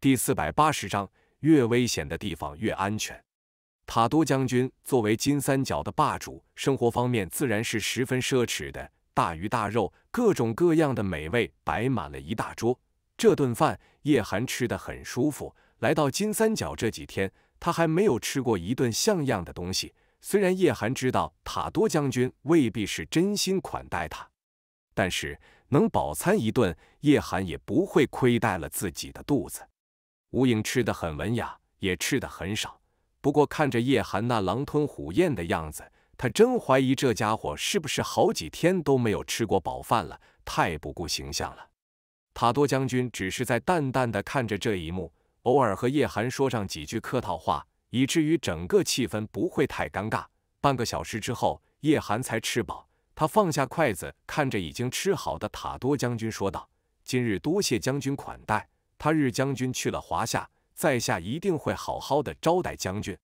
第四百八十章，越危险的地方越安全。塔多将军作为金三角的霸主，生活方面自然是十分奢侈的，大鱼大肉，各种各样的美味摆满了一大桌。这顿饭，叶寒吃得很舒服。来到金三角这几天，他还没有吃过一顿像样的东西。虽然叶寒知道塔多将军未必是真心款待他，但是能饱餐一顿，叶寒也不会亏待了自己的肚子。吴影吃的很文雅，也吃的很少。不过看着叶寒那狼吞虎咽的样子，他真怀疑这家伙是不是好几天都没有吃过饱饭了，太不顾形象了。塔多将军只是在淡淡的看着这一幕，偶尔和叶寒说上几句客套话，以至于整个气氛不会太尴尬。半个小时之后，叶寒才吃饱，他放下筷子，看着已经吃好的塔多将军说道：“今日多谢将军款待。”他日将军去了华夏，在下一定会好好的招待将军。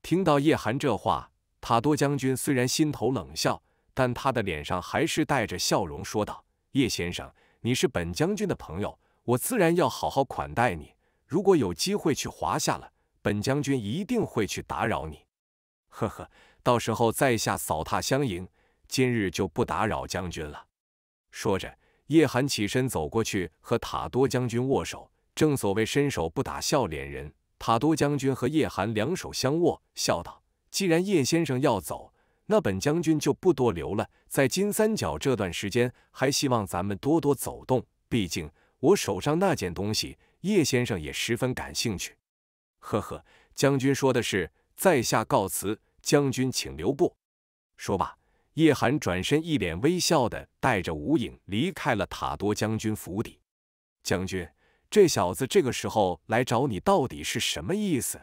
听到叶寒这话，塔多将军虽然心头冷笑，但他的脸上还是带着笑容说道：“叶先生，你是本将军的朋友，我自然要好好款待你。如果有机会去华夏了，本将军一定会去打扰你。”呵呵，到时候在下扫榻相迎。今日就不打扰将军了。说着，叶寒起身走过去和塔多将军握手。正所谓伸手不打笑脸人，塔多将军和叶寒两手相握，笑道：“既然叶先生要走，那本将军就不多留了。在金三角这段时间，还希望咱们多多走动。毕竟我手上那件东西，叶先生也十分感兴趣。”呵呵，将军说的是，在下告辞。将军请留步。说罢，叶寒转身，一脸微笑的带着无影离开了塔多将军府邸。将军。这小子这个时候来找你，到底是什么意思？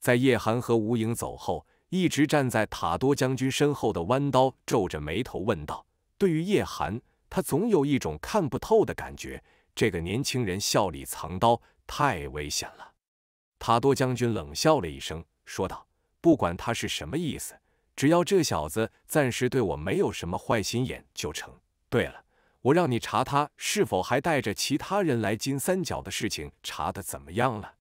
在叶寒和吴影走后，一直站在塔多将军身后的弯刀皱着眉头问道。对于叶寒，他总有一种看不透的感觉。这个年轻人笑里藏刀，太危险了。塔多将军冷笑了一声，说道：“不管他是什么意思，只要这小子暂时对我没有什么坏心眼就成。”对了。我让你查他是否还带着其他人来金三角的事情，查得怎么样了？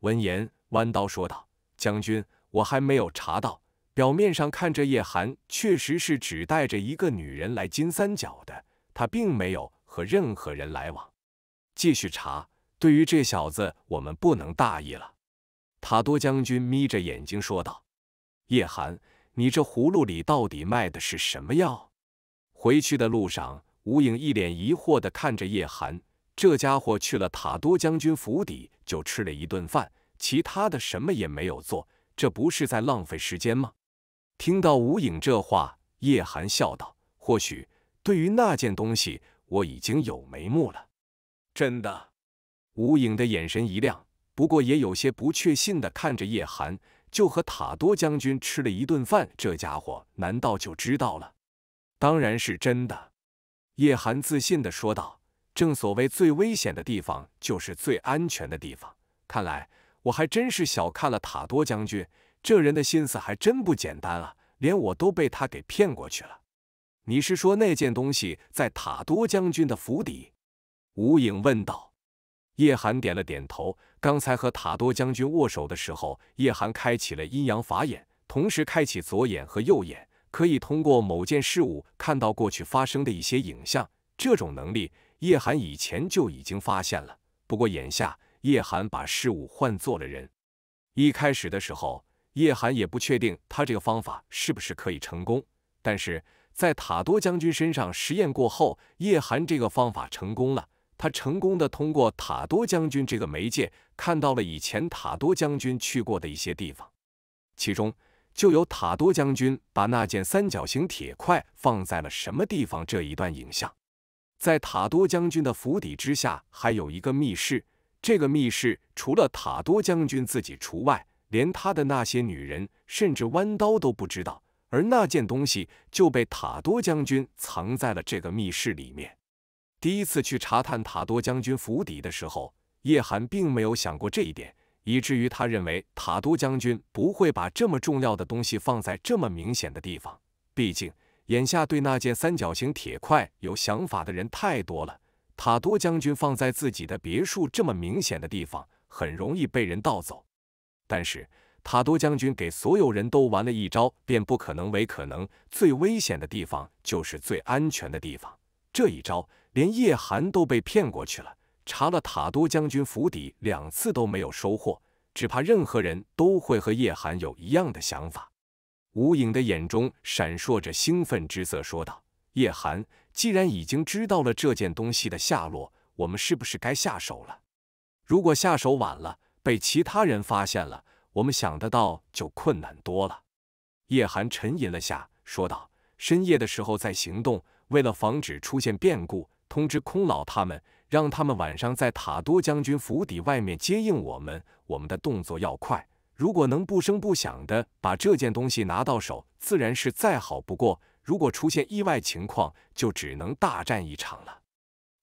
闻言，弯刀说道：“将军，我还没有查到。表面上看着叶寒确实是只带着一个女人来金三角的，他并没有和任何人来往。继续查。对于这小子，我们不能大意了。”塔多将军眯着眼睛说道：“叶寒，你这葫芦里到底卖的是什么药？回去的路上。”吴影一脸疑惑的看着叶寒，这家伙去了塔多将军府邸就吃了一顿饭，其他的什么也没有做，这不是在浪费时间吗？听到吴影这话，叶寒笑道：“或许对于那件东西，我已经有眉目了。”真的？吴影的眼神一亮，不过也有些不确信的看着叶寒，就和塔多将军吃了一顿饭，这家伙难道就知道了？当然是真的。叶寒自信地说道：“正所谓最危险的地方就是最安全的地方。看来我还真是小看了塔多将军，这人的心思还真不简单啊，连我都被他给骗过去了。”“你是说那件东西在塔多将军的府邸？”吴影问道。叶寒点了点头。刚才和塔多将军握手的时候，叶寒开启了阴阳法眼，同时开启左眼和右眼。可以通过某件事物看到过去发生的一些影像，这种能力叶寒以前就已经发现了。不过眼下，叶寒把事物换做了人。一开始的时候，叶寒也不确定他这个方法是不是可以成功，但是在塔多将军身上实验过后，叶寒这个方法成功了。他成功的通过塔多将军这个媒介，看到了以前塔多将军去过的一些地方，其中。就有塔多将军把那件三角形铁块放在了什么地方这一段影像，在塔多将军的府邸之下还有一个密室，这个密室除了塔多将军自己除外，连他的那些女人甚至弯刀都不知道，而那件东西就被塔多将军藏在了这个密室里面。第一次去查探塔多将军府邸的时候，叶寒并没有想过这一点。以至于他认为塔多将军不会把这么重要的东西放在这么明显的地方。毕竟，眼下对那件三角形铁块有想法的人太多了。塔多将军放在自己的别墅这么明显的地方，很容易被人盗走。但是，塔多将军给所有人都玩了一招，变不可能为可能。最危险的地方就是最安全的地方。这一招，连叶寒都被骗过去了。查了塔多将军府邸两次都没有收获，只怕任何人都会和叶寒有一样的想法。吴影的眼中闪烁着兴奋之色，说道：“叶寒，既然已经知道了这件东西的下落，我们是不是该下手了？如果下手晚了，被其他人发现了，我们想得到就困难多了。”叶寒沉吟了下，说道：“深夜的时候再行动，为了防止出现变故，通知空老他们。”让他们晚上在塔多将军府邸外面接应我们，我们的动作要快。如果能不声不响的把这件东西拿到手，自然是再好不过。如果出现意外情况，就只能大战一场了。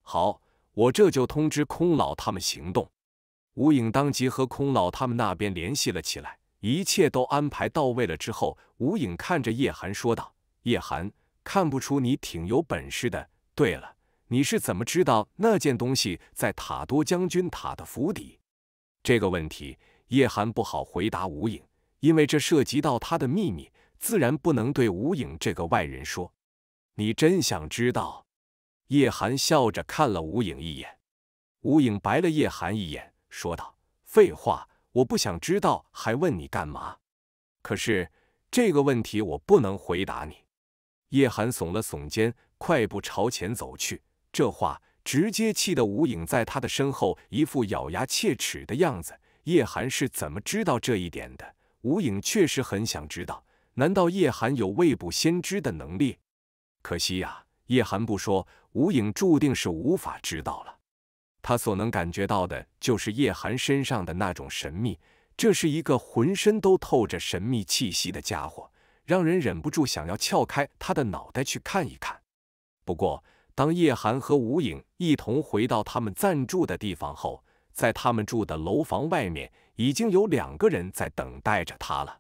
好，我这就通知空老他们行动。吴影当即和空老他们那边联系了起来，一切都安排到位了之后，吴影看着叶寒说道：“叶寒，看不出你挺有本事的。对了。”你是怎么知道那件东西在塔多将军塔的府邸？这个问题，叶寒不好回答无影，因为这涉及到他的秘密，自然不能对无影这个外人说。你真想知道？叶寒笑着看了无影一眼，无影白了叶寒一眼，说道：“废话，我不想知道，还问你干嘛？可是这个问题我不能回答你。”叶寒耸了耸肩，快步朝前走去。这话直接气得吴影在他的身后一副咬牙切齿的样子。叶寒是怎么知道这一点的？吴影确实很想知道。难道叶寒有未卜先知的能力？可惜呀，叶寒不说，吴影注定是无法知道了。他所能感觉到的就是叶寒身上的那种神秘，这是一个浑身都透着神秘气息的家伙，让人忍不住想要撬开他的脑袋去看一看。不过。当叶寒和吴影一同回到他们暂住的地方后，在他们住的楼房外面，已经有两个人在等待着他了。